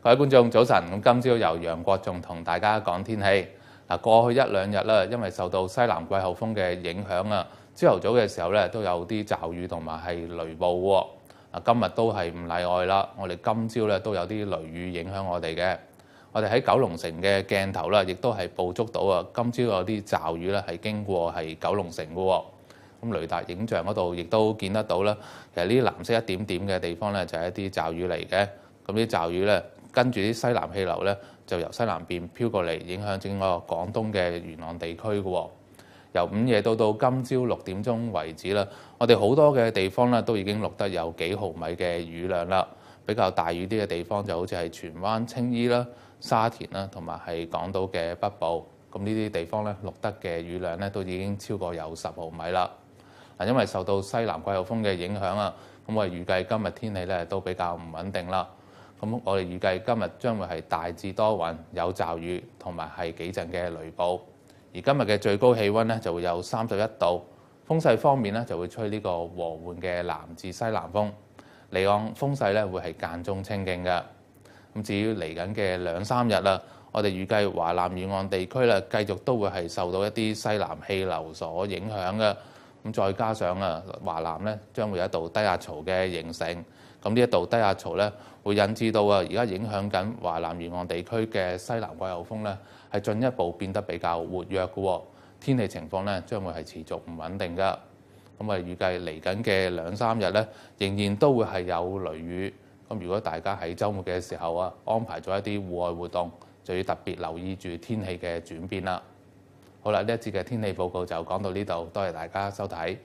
各位觀眾，早晨！咁今朝由楊國仲同大家講天氣。嗱，過去一兩日咧，因為受到西南季候風嘅影響啊，朝頭早嘅時候咧都有啲驟雨同埋係雷暴。嗱，今日都係唔例外啦。我哋今朝咧都有啲雷雨影響我哋嘅。我哋喺九龍城嘅鏡頭啦，亦都係捕捉到啊，今朝有啲驟雨咧係經過係九龍城嘅。咁雷達影像嗰度亦都見得到啦。其實呢啲藍色一點點嘅地方咧，就係一啲驟雨嚟嘅。咁啲驟雨咧～跟住啲西南氣流咧，就由西南邊飄過嚟，影響整個廣東嘅沿岸地區嘅。由午夜到到今朝六點鐘為止啦，我哋好多嘅地方咧都已經錄得有幾毫米嘅雨量啦。比較大雨啲嘅地方就好似係荃灣、青衣啦、沙田啦，同埋係港島嘅北部。咁呢啲地方咧錄得嘅雨量咧都已經超過有十毫米啦。嗱，因為受到西南季候風嘅影響啊，咁我預計今日天氣咧都比較唔穩定啦。咁我哋預計今日將會係大致多雲有驟雨，同埋係幾陣嘅雷暴。而今日嘅最高氣温咧就會有三十一度。風勢方面咧就會吹呢個和緩嘅南至西南風。離岸風勢咧會係間中清勁嘅。咁至於嚟緊嘅兩三日啦，我哋預計華南沿岸地區啦，繼續都會係受到一啲西南氣流所影響嘅。再加上啊，華南咧將會有一道低壓槽嘅形成，咁呢一道低壓槽咧會引致到啊，而家影響緊華南沿岸地區嘅西南季候風咧，係進一步變得比較活躍嘅喎，天氣情況咧將會係持續唔穩定噶。咁啊，預計嚟緊嘅兩三日咧，仍然都會係有雷雨。咁如果大家喺週末嘅時候啊，安排咗一啲戶外活動，就要特別留意住天氣嘅轉變啦。好啦，呢一節嘅天氣報告就講到呢度，多謝大家收睇。